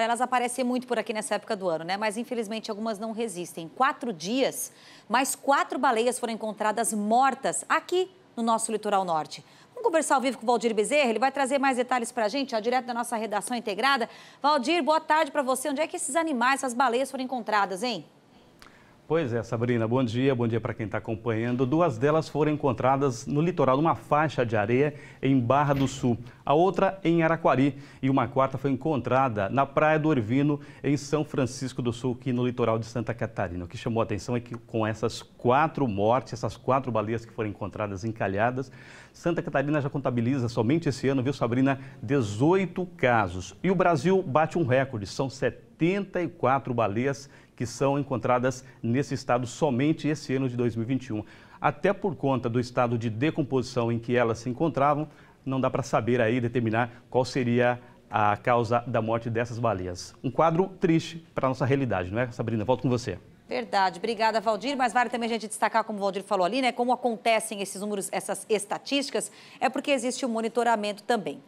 Elas aparecem muito por aqui nessa época do ano, né? Mas infelizmente algumas não resistem. Em quatro dias, mais quatro baleias foram encontradas mortas aqui no nosso litoral norte. Vamos conversar ao vivo com o Valdir Bezerra, ele vai trazer mais detalhes para a gente, ó, direto da nossa redação integrada. Valdir, boa tarde para você. Onde é que esses animais, essas baleias foram encontradas, hein? Pois é, Sabrina, bom dia, bom dia para quem está acompanhando. Duas delas foram encontradas no litoral, numa faixa de areia em Barra do Sul, a outra em Araquari e uma quarta foi encontrada na Praia do Orvino, em São Francisco do Sul, aqui no litoral de Santa Catarina. O que chamou a atenção é que com essas quatro mortes, essas quatro baleias que foram encontradas encalhadas, Santa Catarina já contabiliza somente esse ano, viu, Sabrina, 18 casos. E o Brasil bate um recorde, são 70. 74 baleias que são encontradas nesse estado somente esse ano de 2021. Até por conta do estado de decomposição em que elas se encontravam, não dá para saber aí determinar qual seria a causa da morte dessas baleias. Um quadro triste para a nossa realidade, não é, Sabrina? Volto com você. Verdade. Obrigada, Valdir. Mas vale também a gente destacar, como o Valdir falou ali, né, como acontecem esses números, essas estatísticas, é porque existe o um monitoramento também.